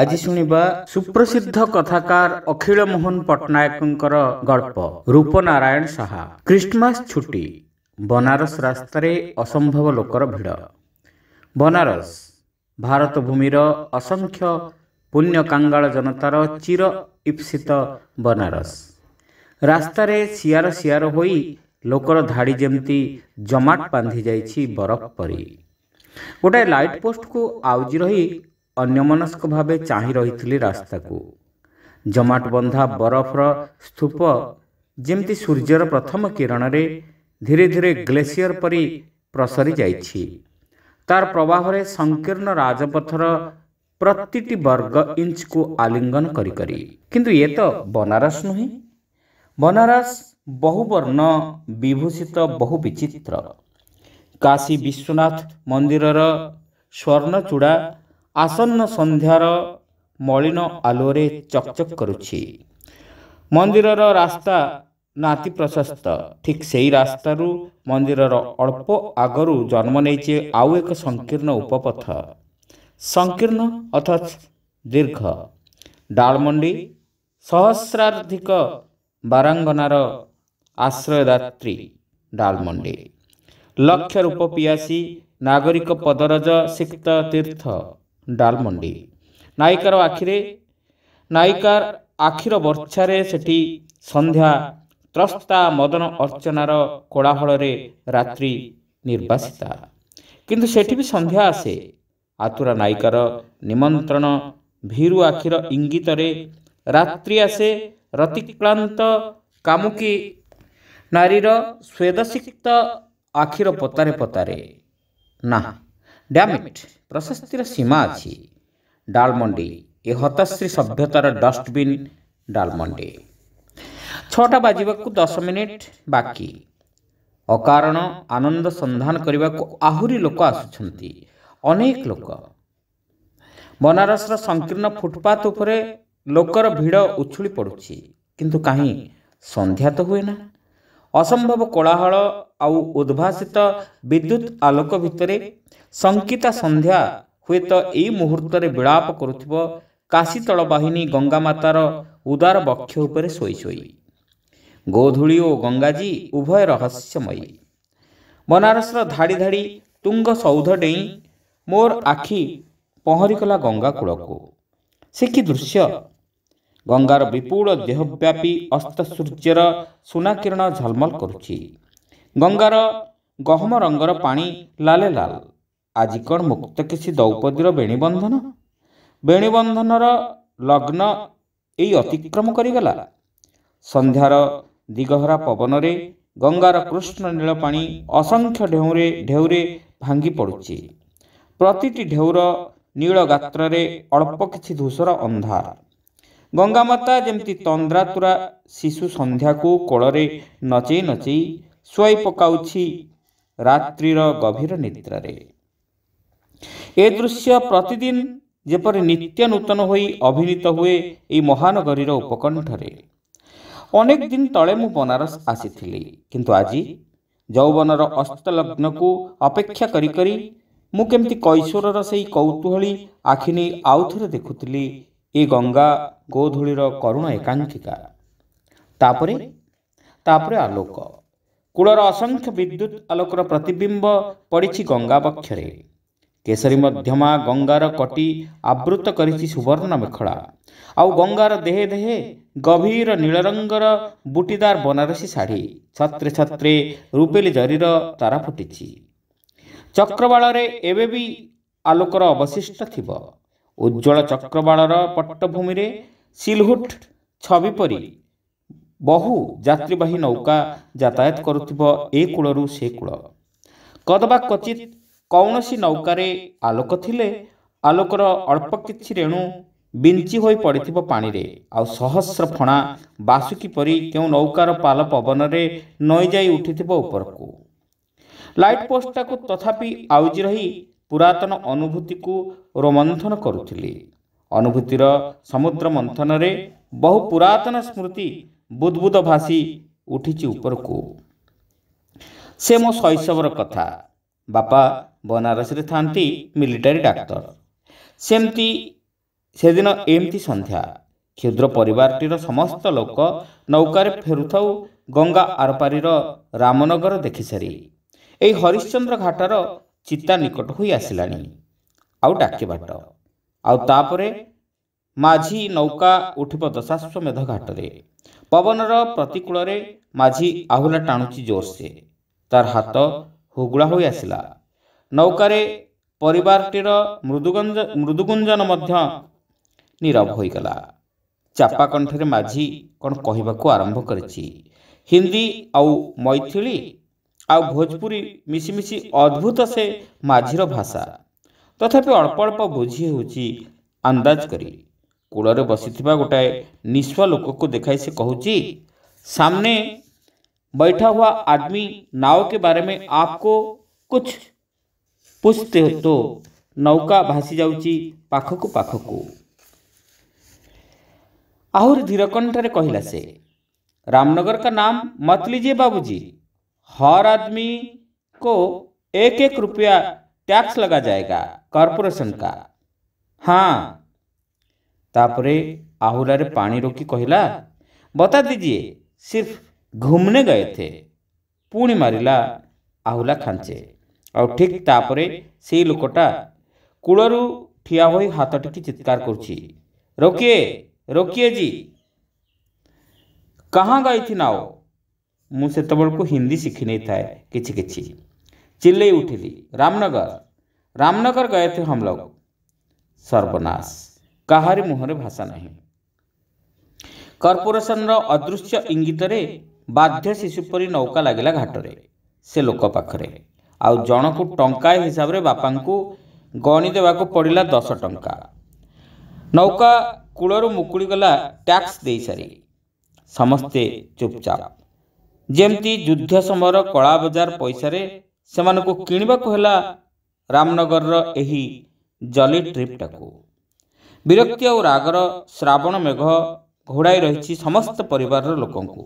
ଆଜି ଶୁଣିବା ସୁପ୍ରସିଦ୍ଧ କଥାକାର ଅଖିଳ ମୋହନ ପଟ୍ଟନାୟକଙ୍କର ଗଳ୍ପ ରୂପନାରାୟଣ ଶାହା ଖ୍ରୀଷ୍ଟମାସ ଛୁଟି ବନାରସ ରାସ୍ତାରେ ଅସମ୍ଭବ ଲୋକର ଭିଡ଼ ବନାରସ ଭାରତ ଭୂମିର ଅସଂଖ୍ୟ ପୁଣ୍ୟକାଙ୍ଗାଳ ଜନତାର ଚିର ଇପ୍ସିତ ବନାରସ ରାସ୍ତାରେ ସିଆର ସିଆର ହୋଇ ଲୋକର ଧାଡ଼ି ଯେମିତି ଜମାଟ ବାନ୍ଧି ଯାଇଛି ବରଫ ପରି ଗୋଟାଏ ଲାଇଟ୍ ପୋଷ୍ଟକୁ ଆଉଜି ରହି अन्यमनस्क भए चिरा जमाटबन्धा बरफ र स्ूप जम्ति सूर्य र प्रथम किरण धीरे धीरे ग्लेसियर परि प्रसरी त प्रवाहर सङ्कीर्ण राजपथ र प्रति बर्ग इन्चको आलिङ्गन ये त बनारस नु बनारस बहुवर्ण विभूषित बहु विचित्र काशी विश्वनाथ मन्दिर र स्वर्णचू ଆସନ୍ନ ସନ୍ଧ୍ୟାର ମଳିନ ଆଲୁଅରେ ଚକଚକ୍ କରୁଛି ମନ୍ଦିରର ରାସ୍ତା ନାତି ପ୍ରଶସ୍ତ ଠିକ୍ ସେହି ରାସ୍ତାରୁ ମନ୍ଦିରର ଅଳ୍ପ ଆଗରୁ ଜନ୍ମ ନେଇଛି ଆଉ ଏକ ସଂକୀର୍ଣ୍ଣ ଉପପଥ ସଂକୀର୍ଣ୍ଣ ଅଥଚ ଦୀର୍ଘ ଡାଳମଣ୍ଡି ସହସ୍ରାଧିକ ବାରାଙ୍ଗନାର ଆଶ୍ରୟଦାତ୍ରୀ ଡାଳମଣ୍ଡି ଲକ୍ଷ ରୂପ ପିଆସି ନାଗରିକ ପଦରଜ ସିକ୍ତ ତୀର୍ଥ ଡାଲମଣ୍ଡି ନାୟିକାର ଆଖିରେ ନାୟିକାର ଆଖିର ବର୍ଚ୍ଛାରେ ସେଠି ସନ୍ଧ୍ୟା ତ୍ରସ୍ତା ମଦନ ଅର୍ଚ୍ଚନାର କୋଳାହଳରେ ରାତ୍ରି ନିର୍ବାସିତା କିନ୍ତୁ ସେଠି ବି ସନ୍ଧ୍ୟା ଆସେ ଆତୁରା ନାୟିକାର ନିମନ୍ତ୍ରଣ ଭୀରୁ ଆଖିର ଇଙ୍ଗିତରେ ରାତ୍ରି ଆସେ ରତିକ୍ଳାନ୍ତ କାମୁକି ନାରୀର ସ୍ୱେଦସିକ୍ତ ଆଖିର ପତାରେ ପତାରେ ନା ଡ୍ୟାମିଟ୍ ପ୍ରଶସ୍ତିର ସୀମା ଅଛି ଡାଲମଣ୍ଡି ଏ ହତାଶ୍ରୀ ସଭ୍ୟତାର ଡଷ୍ଟବିନ୍ ଡାଲମଣ୍ଡି ଛଅଟା ବାଜିବାକୁ ଦଶ ମିନିଟ୍ ବାକି ଅକାରଣ ଆନନ୍ଦ ସନ୍ଧାନ କରିବାକୁ ଆହୁରି ଲୋକ ଆସୁଛନ୍ତି ଅନେକ ଲୋକ ବନାରସର ସଂକୀର୍ଣ୍ଣ ଫୁଟପାଥ ଉପରେ ଲୋକର ଭିଡ଼ ଉଛୁଳି ପଡ଼ୁଛି କିନ୍ତୁ କାହିଁ ସନ୍ଧ୍ୟା ତ ହୁଏ ନା ଅସମ୍ଭବ କୋଳାହଳ ଆଉ ଉଦ୍ଭାସିତ ବିଦ୍ୟୁତ୍ ଆଲୋକ ଭିତରେ ସଙ୍କିତା ସନ୍ଧ୍ୟା ହୁଏତ ଏଇ ମୁହୂର୍ତ୍ତରେ ବିଳାପ କରୁଥିବ କାଶୀ ତଳ ବାହିନୀ ଗଙ୍ଗାମାତାର ଉଦାର ବକ୍ଷ ଉପରେ ଶୋଇ ଶୋଇ ଗୋଧୂଳି ଓ ଗଙ୍ଗାଜୀ ଉଭୟ ରହସ୍ୟମୟୀ ବନାରସର ଧାଡ଼ି ଧାଡ଼ି ତୁଙ୍ଗ ସୌଧ ଡେଇଁ ମୋର ଆଖି ପହଁରିଗଲା ଗଙ୍ଗା କୂଳକୁ ସେ କି ଦୃଶ୍ୟ ଗଙ୍ଗାର ବିପୁଳ ଦେହବ୍ୟାପୀ ଅସ୍ତ ସୂର୍ଯ୍ୟର ସୁନାକିରଣ ଝଲମଲ କରୁଛି ଗଙ୍ଗାର ଗହମ ରଙ୍ଗର ପାଣି ଲାଲେ ଲାଲ ଆଜି କ'ଣ ମୁକ୍ତ କିଛି ଦ୍ରୌପଦୀର ବେଣୀବନ୍ଧନ ବେଣୀବନ୍ଧନର ଲଗ୍ନ ଏଇ ଅତିକ୍ରମ କରିଗଲା ସନ୍ଧ୍ୟାର ଦିଗହରା ପବନରେ ଗଙ୍ଗାର କୃଷ୍ଣ ନୀଳ ପାଣି ଅସଂଖ୍ୟ ଢେଉରେ ଢେଉରେ ଭାଙ୍ଗି ପଡ଼ୁଛି ପ୍ରତିଟି ଢେଉର ନୀଳ ଗାତ୍ରରେ ଅଳ୍ପ କିଛି ଧୂଷର ଅନ୍ଧାର ଗଙ୍ଗାମାତା ଯେମିତି ତନ୍ଦ୍ରାତୁରା ଶିଶୁ ସନ୍ଧ୍ୟାକୁ କୋଳରେ ନଚେଇ ନଚେଇ ଶୁଆଇ ପକାଉଛି ରାତ୍ରିର ଗଭୀର ନିଦ୍ରାରେ ଏ ଦୃଶ୍ୟ ପ୍ରତିଦିନ ଯେପରି ନିତ୍ୟ ନୂତନ ହୋଇ ଅଭିନୀତ ହୁଏ ଏହି ମହାନଗରୀର ଉପକଣ୍ଠରେ ଅନେକ ଦିନ ତଳେ ମୁଁ ବନାରସ ଆସିଥିଲି କିନ୍ତୁ ଆଜି ଯୌବନର ଅସ୍ତଲଗ୍ନକୁ ଅପେକ୍ଷା କରି କରି ମୁଁ କେମିତି କୈଶୋରର ସେଇ କୌତୂହଳୀ ଆଖି ନେଇ ଆଉଥରେ ଦେଖୁଥିଲି ଏ ଗଙ୍ଗା ଗୋଧୂଳିର କରୁଣ ଏକାଙ୍କିକା ତାପରେ ତାପରେ ଆଲୋକ କୂଳର ଅସଂଖ୍ୟ ବିଦ୍ୟୁତ୍ ଆଲୋକର ପ୍ରତିବିମ୍ବ ପଡ଼ିଛି ଗଙ୍ଗା ପକ୍ଷରେ କେଶରୀ ମଧ୍ୟମା ଗଙ୍ଗାର କଟି ଆବୃତ କରିଛି ସୁବର୍ଣ୍ଣ ମେଖଳା ଆଉ ଗଙ୍ଗାର ଦେହେ ଦେହେ ଗଭୀର ନୀଳରଙ୍ଗର ବୁଟିଦାର ବନାରସୀ ଶାଢ଼ୀ ଛତ୍ରେ ଛତ୍ରେ ରୂପେଲି ଜରିର ତାରା ଫୁଟିଛି ଚକ୍ରବାଳରେ ଏବେ ବି ଆଲୋକର ଅବଶିଷ୍ଟ ଥିବ ଉଜ୍ଜଳ ଚକ୍ରବାଳର ପଟ୍ଟଭୂମିରେ ସିଲହୁଟ ଛବି ପରି ବହୁ ଯାତ୍ରୀବାହୀ ନୌକା ଯାତାୟତ କରୁଥିବ ଏ କୂଳରୁ ସେ କୂଳ କଦବା କ୍ୱଚିତ କୌଣସି ନୌକାରେ ଆଲୋକ ଥିଲେ ଆଲୋକର ଅଳ୍ପ କିଛି ରେଣୁ ବିଞ୍ଚି ହୋଇ ପଡ଼ିଥିବ ପାଣିରେ ଆଉ ସହସ୍ର ଫଣା ବାସୁକି ପରି କେଉଁ ନୌକାର ପାଲ ପବନରେ ନଈ ଯାଇ ଉଠିଥିବ ଉପରକୁ ଲାଇଟ୍ ପୋଷ୍ଟଟାକୁ ତଥାପି ଆଉଜି ରହି ପୁରାତନ ଅନୁଭୂତିକୁ ରୋମନ୍ଥନ କରୁଥିଲି ଅନୁଭୂତିର ସମୁଦ୍ର ମନ୍ଥନରେ ବହୁ ପୁରାତନ ସ୍ମୃତି ବୁଦ୍ବୁଦ ଭାସି ଉଠିଛି ଉପରକୁ ସେ ମୋ ଶୈଶବର କଥା ବାପା ବନାରସରେ ଥାନ୍ତି ମିଲିଟାରୀ ଡାକ୍ତର ସେମିତି ସେଦିନ ଏମିତି ସନ୍ଧ୍ୟା କ୍ଷୁଦ୍ର ପରିବାରଟିର ସମସ୍ତ ଲୋକ ନୌକାରେ ଫେରୁଥାଉ ଗଙ୍ଗା ଆରପାରିର ରାମନଗର ଦେଖିସାରି ଏହି ହରିଶ୍ଚନ୍ଦ୍ର ଘାଟର ଚିତା ନିକଟ ହୋଇ ଆସିଲାଣି ଆଉ ଡାକି ବାଟ ଆଉ ତାପରେ ମାଝି ନୌକା ଉଠିବ ଦଶାଶ୍ୱମେଧ ଘାଟରେ ପବନର ପ୍ରତିକୂଳରେ ମାଝି ଆହୁଲା ଟାଣୁଛି ଜୋରସେ ତାର ହାତ ହୁଗୁଳା ହୋଇ ଆସିଲା ନୌକାରେ ପରିବାରଟିର ମୃଦୁଗଞ୍ଜ ମୃଦୁଗୁଞ୍ଜନ ମଧ୍ୟ ନୀରବ ହୋଇଗଲା ଚାପା କଣ୍ଠରେ ମାଝି କ'ଣ କହିବାକୁ ଆରମ୍ଭ କରିଛି ହିନ୍ଦୀ ଆଉ ମୈଥିଳୀ ଆଉ ଭୋଜପୁରୀ ମିଶିମିଶି ଅଦ୍ଭୁତ ସେ ମାଝିର ଭାଷା ତଥାପି ଅଳ୍ପ ଅଳ୍ପ ବୁଝି ହେଉଛି ଅନ୍ଦାଜ କରି कूल କୋଳରେ गोटाए ଗୋଟାଏ लोक को देखा से कहूँ सामने बैठा हुआ आदमी नाव के बारे में आपको कुछ पूछते हो तो नौका भासी ଯାଉଛି को पाख को ଧୀର कंठ कहला से रामनगर का नाम मत लीजिए बाबूजी हर आदमी को एक एक रुपया टैक्स लगा जाएगा कॉरपोरेशन का हाँ तापरे आहुलार पा रोक कहला बता दीजिए सिर्फ घुमने गए थे पुणी मारा आहुला खाचे आ ठीक तापर से लोकटा कूलर ठिया हो हाथ टेक चित्कार करोकिए रोकिए जी कहाँ गई थी नाओ मुत को हिंदी शिखी नहीं था कि किसी चिल्ले उठिली रामनगर रामनगर गए थे हम लोग सर्वनाश କାହାରି ମୁହଁରେ ଭାଷା ନାହିଁ କର୍ପୋରେସନର ଅଦୃଶ୍ୟ ଇଙ୍ଗିତରେ ବାଧ୍ୟ ଶିଶୁ ପରି ନୌକା ଲାଗିଲା ଘାଟରେ ସେ ଲୋକ ପାଖରେ ଆଉ ଜଣକୁ ଟଙ୍କା ହିସାବରେ ବାପାଙ୍କୁ ଗଣି ଦେବାକୁ ପଡ଼ିଲା ଦଶ ଟଙ୍କା ନୌକା କୂଳରୁ ମୁକୁଳିଗଲା ଟ୍ୟାକ୍ସ ଦେଇସାରି ସମସ୍ତେ ଚୁପଚାପ ଯେମିତି ଯୁଦ୍ଧ ସମୟର କଳା ବଜାର ପଇସାରେ ସେମାନଙ୍କୁ କିଣିବାକୁ ହେଲା ରାମନଗରର ଏହି ଜଲି ଟ୍ରିପ୍ଟାକୁ ବିରକ୍ତି ଆଉ ରାଗର ଶ୍ରାବଣ ମେଘ ଘୋଡ଼ାଇ ରହିଛି ସମସ୍ତ ପରିବାରର ଲୋକଙ୍କୁ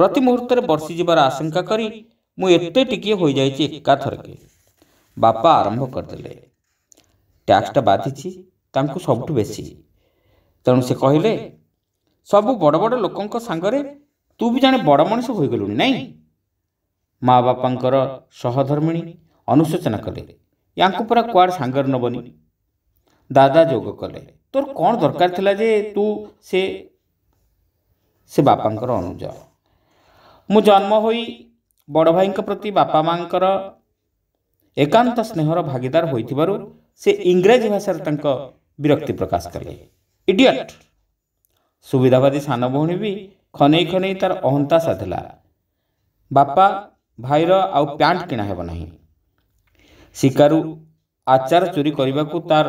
ପ୍ରତି ମୁହୂର୍ତ୍ତରେ ବର୍ଷିଯିବାର ଆଶଙ୍କା କରି ମୁଁ ଏତେ ଟିକିଏ ହୋଇଯାଇଛି ଏକାଥରକେ ବାପା ଆରମ୍ଭ କରିଦେଲେ ଟ୍ୟାକ୍ସଟା ବାଧିଛି ତାଙ୍କୁ ସବୁଠୁ ବେଶୀ ତେଣୁ ସେ କହିଲେ ସବୁ ବଡ଼ ବଡ଼ ଲୋକଙ୍କ ସାଙ୍ଗରେ ତୁ ବି ଜଣେ ବଡ଼ ମଣିଷ ହୋଇଗଲୁଣି ନାଇଁ ମା ବାପାଙ୍କର ସହଧର୍ମିଣୀ ଅନୁଶୋଚନା କଲେ ୟାଙ୍କୁ ପୁରା କୁଆଡ଼େ ସାଙ୍ଗରେ ନେବନି दादा जोग कले तोर कौन दरकार तू से से बापा अनुज मु जन्म हो बड़ भाई प्रति बापा माँ एकांत स्नेहर भागीदार हो से इंग्रजी भाषा तक विरक्ति प्रकाश कले इडियट सुविधावादी सान भी, भी खने खने तार अहंता साधला बापा भाईर आउ प्यांट किणा हेबना शिकारू आचार चोरी करने को तार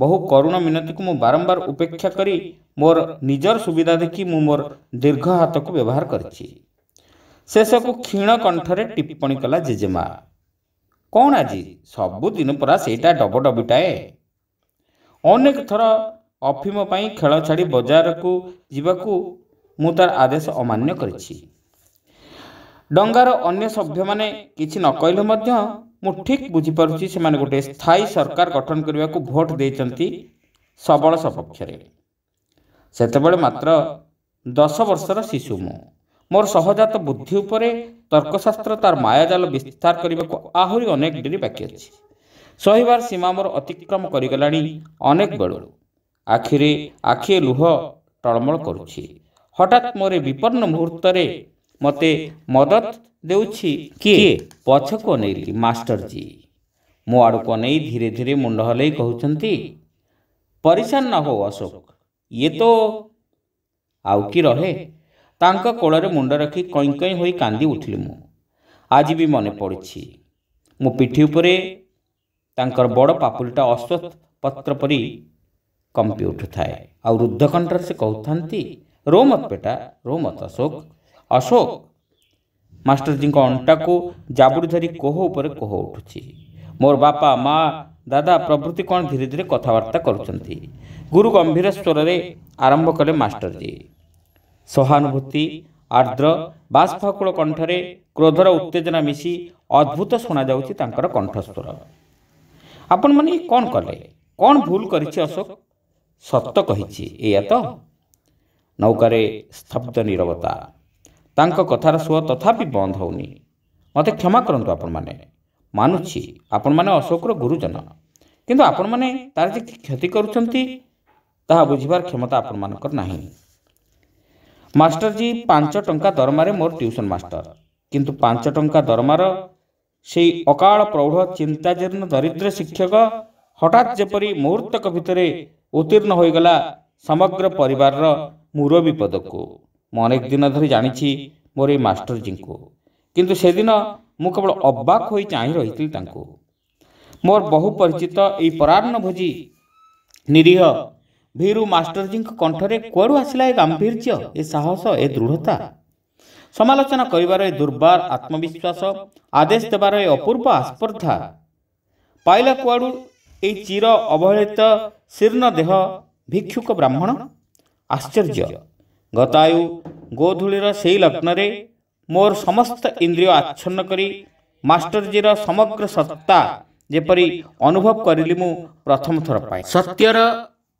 ବହୁ କରୁଣ ମିନତିକୁ ମୁଁ ବାରମ୍ବାର ଉପେକ୍ଷା କରି ମୋର ନିଜର ସୁବିଧା ଦେଖି ମୁଁ ମୋର ଦୀର୍ଘ ହାତକୁ ବ୍ୟବହାର କରିଛି ସେସବୁ କ୍ଷୀଣ କଣ୍ଠରେ ଟିପ୍ପଣୀ କଲା ଜେଜେମା କ'ଣ ଆଜି ସବୁଦିନ ପୁରା ସେଇଟା ଡବ ଡବିଟାଏ ଅନେକ ଥର ଅଫିମ ପାଇଁ ଖେଳ ଛାଡ଼ି ବଜାରକୁ ଯିବାକୁ ମୁଁ ତାର ଆଦେଶ ଅମାନ୍ୟ କରିଛି ଡଙ୍ଗାର ଅନ୍ୟ ସଭ୍ୟମାନେ କିଛି ନ କହିଲେ ମଧ୍ୟ ମୁଁ ଠିକ୍ ବୁଝିପାରୁଛି ସେମାନେ ଗୋଟିଏ ସ୍ଥାୟୀ ସରକାର ଗଠନ କରିବାକୁ ଭୋଟ ଦେଇଛନ୍ତି ସବଳ ସପକ୍ଷରେ ସେତେବେଳେ ମାତ୍ର ଦଶ ବର୍ଷର ଶିଶୁ ମୁଁ ମୋର ସହଜାତ ବୁଦ୍ଧି ଉପରେ ତର୍କଶାସ୍ତ୍ର ତାର ମାୟାଜାଲ ବିସ୍ତାର କରିବାକୁ ଆହୁରି ଅନେକ ଡେରି ବାକି ଅଛି ଶହିବାର ସୀମା ମୋର ଅତିକ୍ରମ କରିଗଲାଣି ଅନେକ ବେଳରୁ ଆଖିରେ ଆଖି ଲୁହ ଟଳମଳ କରୁଛି ହଠାତ୍ ମୋର ବିପନ୍ନ ମୁହୂର୍ତ୍ତରେ मत मदद दे किए पछ को नहीं मास्टर जी मो आड़ को नहीं धीरे धीरे मुंड हल कहते परेशान न हो अशोक ये तो आउ कि रहे कोल मुंड रखी कई कई हो कदी उठिल मु आज भी मन पड़ी मो पिठी पर बड़ पापुलटा अश्वत पत्र पर कंपी उठु थाए आ रुद्धकंठ से कहते रो मत पेटा रो मत अशोक ଅଶୋକ ମାଷ୍ଟରଜୀଙ୍କ ଅଣ୍ଟାକୁ ଜାବୁଡ଼ି ଧରି କୋହ ଉପରେ କୋହ ଉଠୁଛି ମୋର ବାପା ମା ଦାଦା ପ୍ରଭୃତି କ'ଣ ଧୀରେ ଧୀରେ କଥାବାର୍ତ୍ତା କରୁଛନ୍ତି ଗୁରୁ ଗମ୍ଭୀର ସ୍ୱରରେ ଆରମ୍ଭ କଲେ ମାଷ୍ଟରଜୀ ସହାନୁଭୂତି ଆର୍ଦ୍ର ବାସ୍ଫାକୁଳ କଣ୍ଠରେ କ୍ରୋଧର ଉତ୍ତେଜନା ମିଶି ଅଦ୍ଭୁତ ଶୁଣାଯାଉଛି ତାଙ୍କର କଣ୍ଠସ୍ୱର ଆପଣମାନେ କ'ଣ କଲେ କ'ଣ ଭୁଲ କରିଛି ଅଶୋକ ସତ କହିଛି ଏଇଆ ତ ନୌକାରେ ସ୍ତବ୍ଧ ନିରବତା ତାଙ୍କ କଥାର ସୁଅ ତଥାପି ବନ୍ଦ ହେଉନି ମୋତେ କ୍ଷମା କରନ୍ତୁ ଆପଣମାନେ ମାନୁଛି ଆପଣମାନେ ଅଶୋକର ଗୁରୁଜନ କିନ୍ତୁ ଆପଣମାନେ ତାର ଯେ କ୍ଷତି କରୁଛନ୍ତି ତାହା ବୁଝିବାର କ୍ଷମତା ଆପଣମାନଙ୍କର ନାହିଁ ମାଷ୍ଟରଜୀ ପାଞ୍ଚ ଟଙ୍କା ଦରମାରେ ମୋର ଟିଉସନ୍ ମାଷ୍ଟର କିନ୍ତୁ ପାଞ୍ଚ ଟଙ୍କା ଦରମାର ସେଇ ଅକାଳ ପ୍ରୌଢ଼ ଚିନ୍ତାଜୀର୍ଣ୍ଣ ଦରିଦ୍ର ଶିକ୍ଷକ ହଠାତ୍ ଯେପରି ମୁହୂର୍ତ୍ତକ ଭିତରେ ଉତ୍ତୀର୍ଣ୍ଣ ହୋଇଗଲା ସମଗ୍ର ପରିବାରର ମୂର ବିପଦକୁ ମୁଁ ଅନେକ ଦିନ ଧରି ଜାଣିଛି ମୋର ଏଇ ମାଷ୍ଟରଜୀଙ୍କୁ କିନ୍ତୁ ସେଦିନ ମୁଁ କେବଳ ଅବାକ୍ ହୋଇ ଚାହିଁ ରହିଥିଲି ତାଙ୍କୁ ମୋର ବହୁ ପରିଚିତ ଏଇ ପରାନ୍ନ ଭୋଜି ନିରୀହ ଭୀରୁ ମାଷ୍ଟରଜୀଙ୍କ କଣ୍ଠରେ କୁଆଡ଼ୁ ଆସିଲା ଏ ଗାମ୍ଭୀର୍ଯ୍ୟ ଏ ସାହସ ଏ ଦୃଢ଼ତା ସମାଲୋଚନା କରିବାର ଏ ଦୁର୍ବାର ଆତ୍ମବିଶ୍ୱାସ ଆଦେଶ ଦେବାର ଏ ଅପୂର୍ବ ଆସ୍ପର୍ଦ୍ଧା ପାଇଲା କୁଆଡ଼ୁ ଏଇ ଚିର ଅବହେଳିତ ଶୀର୍ଣ୍ଣ ଦେହ ଭିକ୍ଷୁକ ବ୍ରାହ୍ମଣ ଆଶ୍ଚର୍ଯ୍ୟ ଗତାୟୁ ଗୋଧୂଳିର ସେହି ଲଗ୍ନରେ ମୋର ସମସ୍ତ ଇନ୍ଦ୍ରିୟ ଆଚ୍ଛନ୍ନ କରି ମାଷ୍ଟରଜୀର ସମଗ୍ର ସତ୍ତା ଯେପରି ଅନୁଭବ କରିଲି ମୁଁ ପ୍ରଥମ ଥର ପାଇଁ ସତ୍ୟର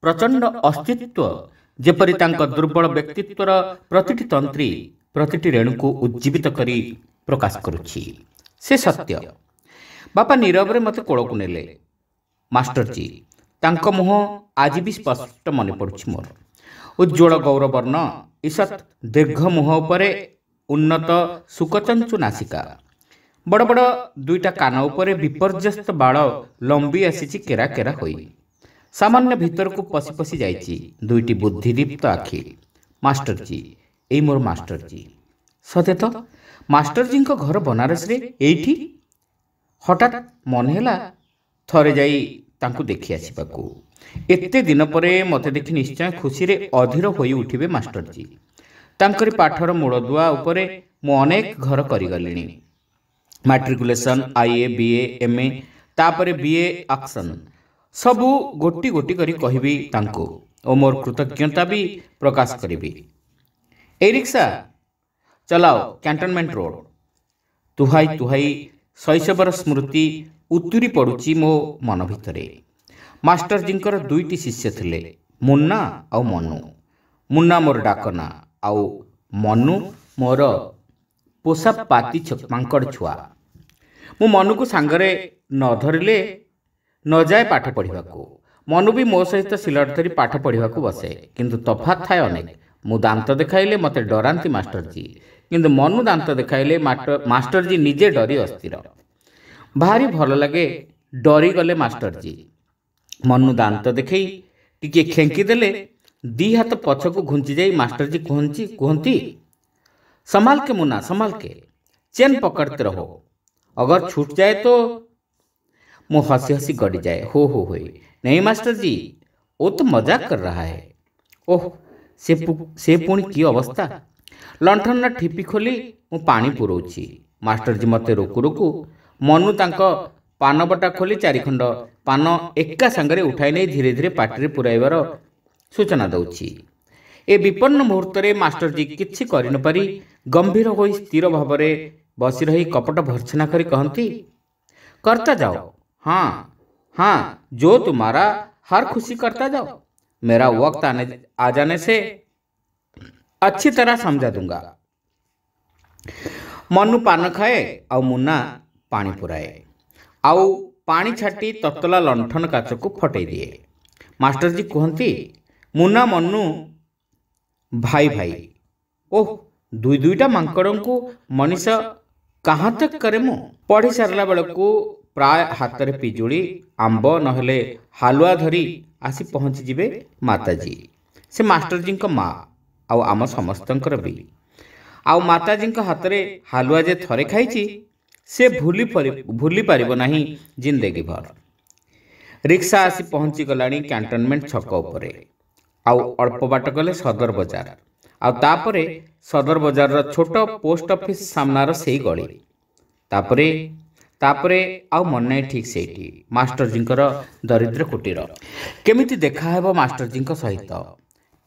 ପ୍ରଚଣ୍ଡ ଅସ୍ତିତ୍ୱ ଯେପରି ତାଙ୍କ ଦୁର୍ବଳ ବ୍ୟକ୍ତିତ୍ୱର ପ୍ରତିଟି ତନ୍ତ୍ରୀ ପ୍ରତିଟି ରେଣୁକୁ ଉଜ୍ଜୀବିତ କରି ପ୍ରକାଶ କରୁଛି ସେ ସତ୍ୟ ବାପା ନୀରବରେ ମୋତେ କୋଳକୁ ନେଲେ ମାଷ୍ଟରଜୀ ତାଙ୍କ ମୁହଁ ଆଜି ବି ସ୍ପଷ୍ଟ ମନେ ପଡ଼ୁଛି ମୋର ଉଜ୍ଜ୍ୱଳ ଗୌରବର୍ଣ୍ଣ ଇଷତ୍ ଦୀର୍ଘ ମୁହଁ ଉପରେ ଉନ୍ନତ ସୁକଚଞ୍ଚୁ ନାସିକା ବଡ଼ ବଡ଼ ଦୁଇଟା କାନ ଉପରେ ବିପର୍ଯ୍ୟସ୍ତ ବାଳ ଲମ୍ବି ଆସିଛି କେରା କେରା ହୋଇ ସାମାନ୍ୟ ଭିତରକୁ ପଶି ପଶି ଯାଇଛି ଦୁଇଟି ବୁଦ୍ଧିଦୀପ୍ତ ଆଖି ମାଷ୍ଟରଜୀ ଏଇ ମୋର ମାଷ୍ଟରଜୀ ସତେ ତ ମାଷ୍ଟରଜୀଙ୍କ ଘର ବନାରସରେ ଏଇଠି ହଠାତ୍ ମନେ ହେଲା ଥରେ ଯାଇ ତାଙ୍କୁ ଦେଖି ଆସିବାକୁ ଏତେ ଦିନ ପରେ ମୋତେ ଦେଖି ନିଶ୍ଚୟ ଖୁସିରେ ଅଧୀର ହୋଇ ଉଠିବେ ମାଷ୍ଟରଜୀ ତାଙ୍କର ପାଠର ମୂଳଦୁଆ ଉପରେ ମୁଁ ଅନେକ ଘର କରିଗଲିଣି matriculation IA BA M A ତାପରେ ବିଏ ଆକ୍ସନ୍ ସବୁ ଗୋଟି ଗୋଟି କରି କହିବି ତାଙ୍କୁ ଓ ମୋର କୃତଜ୍ଞତା ବି ପ୍ରକାଶ କରିବି ଏଇ ରିକ୍ସା ଚଲାଓ କ୍ୟାଣ୍ଟନମେଣ୍ଟ ରୋଡ୍ ତୁହାଇ ତୁହାଇ ଶୈଶବର ସ୍ମୃତି ଉତୁରି ପଡ଼ୁଛି ମୋ ମନ ଭିତରେ ମାଷ୍ଟରଜୀଙ୍କର ଦୁଇଟି ଶିଷ୍ୟ ଥିଲେ ମୁନ୍ନା ଆଉ ମନୁ ମୁନ୍ନା ମୋର ଡାକନା ଆଉ ମନୁ ମୋର ପୋଷା ପାତି ମାଙ୍କଡ଼ ଛୁଆ ମୁଁ ମନୁକୁ ସାଙ୍ଗରେ ନ ଧରିଲେ ନଯାଏ ପାଠ ପଢ଼ିବାକୁ ମନୁ ବି ମୋ ସହିତ ସିଲଟ ଧରି ପାଠ ପଢ଼ିବାକୁ ବସେ କିନ୍ତୁ ତଫାତ୍ ଥାଏ ଅନେକ ମୁଁ ଦାନ୍ତ ଦେଖାଇଲେ ମୋତେ ଡରାନ୍ତି ମାଷ୍ଟରଜୀ କିନ୍ତୁ ମନୁ ଦାନ୍ତ ଦେଖାଇଲେ ମାଷ୍ଟରଜୀ ନିଜେ ଡରି ଅସ୍ଥିର ଭାରି ଭଲ ଲାଗେ ଡରିଗଲେ ମାଷ୍ଟରଜୀ देख टे खेकीदे ଟିକିଏ हाथ ଦୁଇ को घुंची ଘୁଞ୍ଚି मास्टर जी कहती कहती संभाल के मुना संभाल के चेन पकड़ते रहो अगर छूट जाए तो मुँह हसी हसी गड़ जाए हो हो हो नहीं मास्टर जी वो तो मजाक कर रहा है ओह से से पुणी की अवस्था लंठन ठिपी खोली मु पानी पुरोची मास्टर जी मते रोकु रोकु मनु ପାନବଟା ଖୋଲି ଚାରିଖଣ୍ଡ ପାନ ଏକା ସାଙ୍ଗରେ ଉଠାଇ ନେଇ ଧୀରେ ଧୀରେ ପାଟିରେ ପୁରାଇବାର ସୂଚନା ଦେଉଛି ଏ ବିପନ୍ନ ମୁହୂର୍ତ୍ତରେ ମାଷ୍ଟରଜୀ କିଛି କରିନପାରି ଗମ୍ଭୀର ହୋଇ ସ୍ଥିର ଭାବରେ ବସି ରହି କପଟ ଭର୍ସନା କରି କହନ୍ତି କର୍ତ୍ତା ଯାଅ ହଁ हाँ जो तुम्हारा हर खुशी करता जाओ मेरा वक्त आने आ जाने से अच्छी तरह समझा दूंगा मनु पान खाए और मुन्ना पानी पुराए ଆଉ ପାଣି ଛାଟି ତତଲା ଲଣ୍ଠନ କାଚକୁ ଫଟେଇ ଦିଏ ମାଷ୍ଟରଜୀ କୁହନ୍ତି ମୁନା ମନୁ ଭାଇ ଭାଇ ଓହ ଦୁଇ ଦୁଇଟା ମାଙ୍କଡ଼ଙ୍କୁ ମଣିଷ କାହା ତକ୍ କରେ ମୁଁ ପଢ଼ି ସାରିଲା ବେଳକୁ ପ୍ରାୟ ହାତରେ ପିଜୁଳି ଆମ୍ବ ନହେଲେ ହାଲୁଆ ଧରି ଆସି ପହଞ୍ଚିଯିବେ ମାତାଜୀ ସେ ମାଷ୍ଟରଜୀଙ୍କ ମା ଆଉ ଆମ ସମସ୍ତଙ୍କର ବି ଆଉ ମାତାଜୀଙ୍କ ହାତରେ ହାଲୁଆ ଯେ ଥରେ ଖାଇଛି ସେ ଭୁଲି ଭୁଲି ପାରିବ ନାହିଁ ଜିନ୍ଦଗି ଭର ରିକ୍ସା ଆସି ପହଞ୍ଚିଗଲାଣି କ୍ୟାଣ୍ଟନମେଣ୍ଟ ଛକ ଉପରେ ଆଉ ଅଳ୍ପ ବାଟ ଗଲେ ସଦର ବଜାର ଆଉ ତାପରେ ସଦର ବଜାରର ଛୋଟ ପୋଷ୍ଟ ଅଫିସ୍ ସାମ୍ନାର ସେଇ ଗଳି ତାପରେ ତାପରେ ଆଉ ମନେ ନାହିଁ ଠିକ୍ ସେଇଠି ମାଷ୍ଟରଜୀଙ୍କର ଦରିଦ୍ର କୁଟୀର କେମିତି ଦେଖାହେବ ମାଷ୍ଟରଜୀଙ୍କ ସହିତ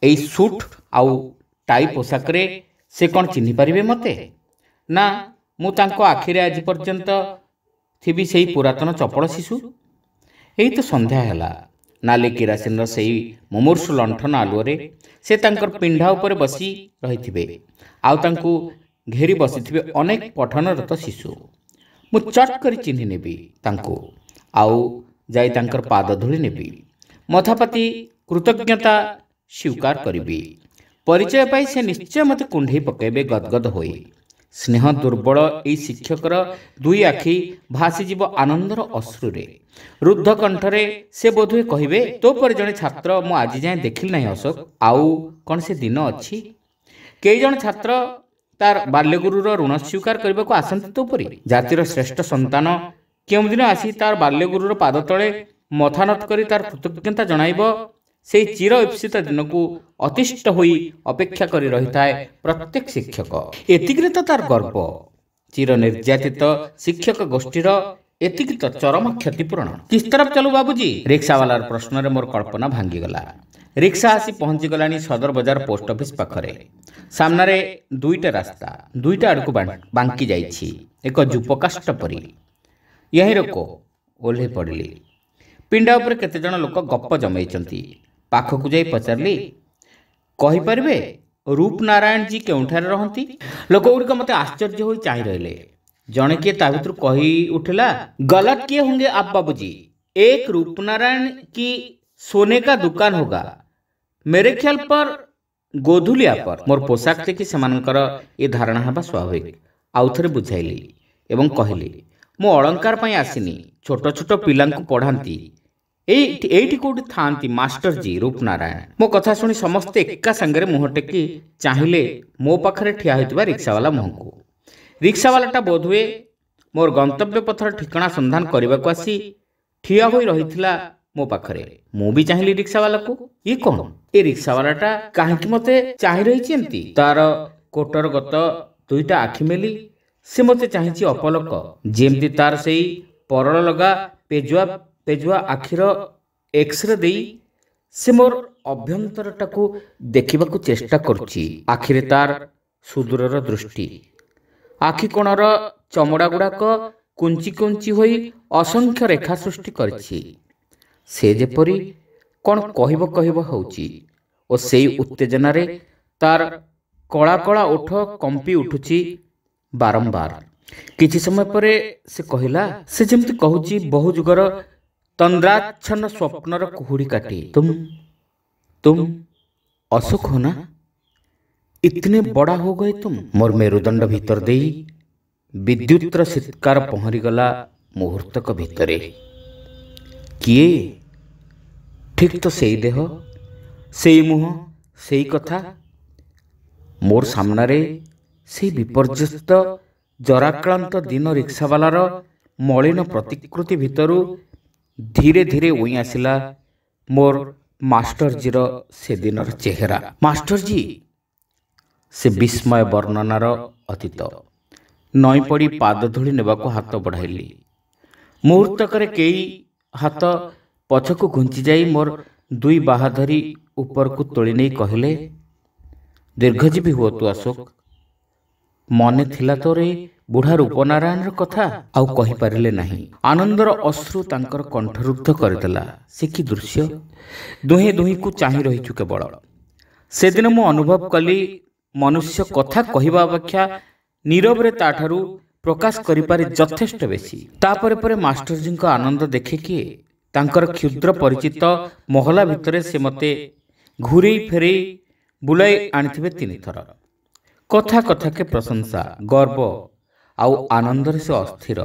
ଏଇ ସୁଟ୍ ଆଉ ଟାଇ ପୋଷାକରେ ସେ କ'ଣ ଚିହ୍ନିପାରିବେ ମୋତେ ନା ମୁଁ ତାଙ୍କ ଆଖିରେ ଆଜି ପର୍ଯ୍ୟନ୍ତ ଥିବି ସେହି ପୁରାତନ ଚପଳ ଶିଶୁ ଏଇ ତ ସନ୍ଧ୍ୟା ହେଲା ନାଲି କିରାସିନର ସେହି ମୁମୂର୍ଷୁ ଲଣ୍ଠନ ଆଲୁଅରେ ସେ ତାଙ୍କର ପିଣ୍ଡା ଉପରେ ବସି ରହିଥିବେ ଆଉ ତାଙ୍କୁ ଘେରି ବସିଥିବେ ଅନେକ ପଠନରତ ଶିଶୁ ମୁଁ ଚଟ୍ କରି ଚିହ୍ନି ନେବି ତାଙ୍କୁ ଆଉ ଯାଇ ତାଙ୍କର ପାଦ ଧୂଳି ନେବି ମଥାପାତି କୃତଜ୍ଞତା ସ୍ୱୀକାର କରିବି ପରିଚୟ ପାଇ ସେ ନିଶ୍ଚୟ ମୋତେ କୁଣ୍ଢେଇ ପକାଇବେ ଗଦଗଦ ହୋଇ ସ୍ନେହ ଦୁର୍ବଳ ଏହି ଶିକ୍ଷକର ଦୁଇ ଆଖି ଭାସିଯିବ ଆନନ୍ଦର ଅଶ୍ରୁରେ ରୁଦ୍ଧ କଣ୍ଠରେ ସେ ବୋଧହୁଏ କହିବେ ତୋ ପରି ଜଣେ ଛାତ୍ର ମୁଁ ଆଜି ଯାଏଁ ଦେଖିଲି ନାହିଁ ଅଶୋକ ଆଉ କ'ଣ ସେ ଦିନ ଅଛି କେହି ଜଣ ଛାତ୍ର ତାର ବାଲ୍ୟଗୁରୁର ଋଣ ସ୍ୱୀକାର କରିବାକୁ ଆସନ୍ତି ତୋ ପରି ଜାତିର ଶ୍ରେଷ୍ଠ ସନ୍ତାନ କେଉଁଦିନ ଆସି ତାର ବାଲ୍ୟଗୁରୁର ପାଦ ତଳେ ମଥାନତ କରି ତାର କୃତଜ୍ଞତା ଜଣାଇବ ସେହି ଚିରଇପ୍ସିତ ଦିନକୁ ଅତିଷ୍ଠ ହୋଇ ଅପେକ୍ଷା କରି ରହିଥାଏ ପ୍ରତ୍ୟେକ ଶିକ୍ଷକ ଏତିକିରେ ତ ତାର ଗର୍ବ ଚିର ନିର୍ଯାତିତ ଶିକ୍ଷକ ଗୋଷ୍ଠୀର ଏତିକି ତ ଚରମ କ୍ଷତିପୂରଣ କିସ୍ ତରଫ ଚାଲୁ ବାବୁଜୀ ରିକ୍ସାବାଲାର ପ୍ରଶ୍ନରେ ମୋର କଳ୍ପନା ଭାଙ୍ଗିଗଲା ରିକ୍ସା ଆସି ପହଞ୍ଚିଗଲାଣି ସଦର ବଜାର ପୋଷ୍ଟ ଅଫିସ୍ ପାଖରେ ସାମ୍ନାରେ ଦୁଇଟା ରାସ୍ତା ଦୁଇଟା ଆଡ଼କୁ ବାଙ୍କି ଯାଇଛି ଏକ ଯୁପକାଷ୍ଟ ପରି ଏହିରକ ଓହ୍ଲେଇ ପଡ଼ିଲି ପିଣ୍ଡା ଉପରେ କେତେଜଣ ଲୋକ ଗପ ଜମେଇଛନ୍ତି ପାଖକୁ ଯାଇ ପଚାରିଲି କହିପାରିବେ ରୂପନାରାୟଣ ଜୀ କେଉଁଠାରେ ରହନ୍ତି ଲୋକଗୁଡ଼ିକ ମୋତେ ଆଶ୍ଚର୍ଯ୍ୟ ହୋଇ ଚାହିଁ ରହିଲେ ଜଣେ କିଏ ତା ଭିତରୁ କହି ଉଠିଲା ଗଲତ କିଏ ହୋଙ୍ଗେ ଆପ ବାବୁଜୀ ଏକ रूपनारायण की सोने का दुकान होगा मेरे ख्याल पर ଗୋଧୂଲିଆ ପର ମୋର ପୋଷାକ ଦେଖି ସେମାନଙ୍କର ଏ ଧାରଣା ହେବା ସ୍ୱାଭାବିକ ଆଉ ଥରେ ବୁଝାଇଲି ଏବଂ କହିଲି ମୁଁ ଅଳଙ୍କାର ପାଇଁ ଆସିନି ଛୋଟ ଛୋଟ ପିଲାଙ୍କୁ ପଢ଼ାନ୍ତି ଏଇଠି ଏଇଠି କୋଉଠି ଥାଆନ୍ତି ମାଷ୍ଟରଜୀ ରୂପନାରାୟଣ ମୋ କଥା ଶୁଣି ସମସ୍ତେ ଏକା ସାଙ୍ଗରେ ମୁହଁ ଟେକି ଚାହିଁଲେ ମୋ ପାଖରେ ଠିଆ ହୋଇଥିବା ରିକ୍ସାବାଲା ମୁହଁକୁ ରିକ୍ସାବାଲାଟା ବୋଧହୁଏ ମୋର ଗନ୍ତବ୍ୟ ପଥର ଠିକଣା ସନ୍ଧାନ କରିବାକୁ ଆସି ଠିଆ ହୋଇ ରହିଥିଲା ମୋ ପାଖରେ ମୁଁ ବି ଚାହିଁଲି ରିକ୍ସାବାଲାକୁ ଇଏ କ'ଣ ଏ ରିକ୍ସାବାଲାଟା କାହିଁକି ମୋତେ ଚାହିଁ ରହିଛି ଏମିତି ତାର କୋଟର ଗତ ଦୁଇଟା ଆଖି ମେଲି ସେ ମୋତେ ଚାହିଁଛି ଅପଲକ ଯେମିତି ତାର ସେଇ ପରଳ ଲଗା ପେଜୁଆ ତେଜୁଆ ଆଖିର ଏକ୍ସରେ ଦେଇ ସେ ମୋର ଅଭ୍ୟନ୍ତରଟାକୁ ଦେଖିବାକୁ ଚେଷ୍ଟା କରୁଛି ଆଖିରେ ତାର ସୁଦୂରର ଦୃଷ୍ଟି ଆଖି କୋଣର ଚମଡ଼ା ଗୁଡ଼ାକ କୁଞ୍ଚି କୁଞ୍ଚି ହୋଇ ଅସଂଖ୍ୟ ରେଖା ସୃଷ୍ଟି କରିଛି ସେ ଯେପରି କ'ଣ କହିବ କହିବ ହେଉଛି ଓ ସେଇ ଉତ୍ତେଜନାରେ ତାର କଳା କଳା ଓଠ କମ୍ପି ଉଠୁଛି ବାରମ୍ବାର କିଛି ସମୟ ପରେ ସେ କହିଲା ସେ ଯେମିତି କହୁଛି ବହୁ ଯୁଗର तंद्राच्छन्न स्वप्नर कुहुड़ी काटे तुम तुम अशोक हो ना इतने बड़ा हो गए तुम मोर मेरुदंड भीतर दे विद्युतर शीतकार पहरीगला मुहूर्तक भितरे किए ठीक तो सेई देह सेई मुह सेई कथा मोर सामनारे সেই বিপর্যস্ত জরাক্রান্ত দিন রিক্সাওয়ালার মলিন প্রতিকৃতি ভিতর ଧୀରେ ଧୀରେ ଉଇଁ ଆସିଲା ମୋର ମାଷ୍ଟରଜୀର ସେଦିନର ଚେହେରା ମାଷ୍ଟରଜୀ ସେ ବିସ୍ମୟ ବର୍ଣ୍ଣନାର ଅତୀତ ନଈଁ ପଡ଼ି ପାଦଧୂଳି ନେବାକୁ ହାତ ବଢ଼ାଇଲି ମୁହୂର୍ତ୍ତକରେ କେହି ହାତ ପଛକୁ ଘୁଞ୍ଚିଯାଇ ମୋର ଦୁଇ ବାହା ଧରି ଉପରକୁ ତୋଳି ନେଇ କହିଲେ ଦୀର୍ଘଜୀବୀ ହୁଅ ତୁ ଅଶୋକ ମନେ ଥିଲା ତୋରେ ବୁଢ଼ା ରୂପନାରାୟଣର କଥା ଆଉ କହିପାରିଲେ ନାହିଁ ଆନନ୍ଦର ଅଶ୍ରୁ ତାଙ୍କର କଣ୍ଠରୁଦ୍ଧ କରିଦେଲା ସେ କି ଦୃଶ୍ୟ ଦୁହେଁ ଦୁହିଁକୁ ଚାହିଁ ରହିଛୁ କେବଳ ସେଦିନ ମୁଁ ଅନୁଭବ କଲି ମନୁଷ୍ୟ କଥା କହିବା ଅପେକ୍ଷା ନୀରବରେ ତାଠାରୁ ପ୍ରକାଶ କରିପାରେ ଯଥେଷ୍ଟ ବେଶୀ ତାପରେ ପରେ ମାଷ୍ଟରଜୀଙ୍କ ଆନନ୍ଦ ଦେଖେ କିଏ ତାଙ୍କର କ୍ଷୁଦ୍ର ପରିଚିତ ମହଲା ଭିତରେ ସେ ମୋତେ ଘୁରେଇ ଫେରେଇ ବୁଲାଇ ଆଣିଥିବେ ତିନିଥର कथा कथा प्रशंसा गर्व आउ आनन्दलेस अस्थिर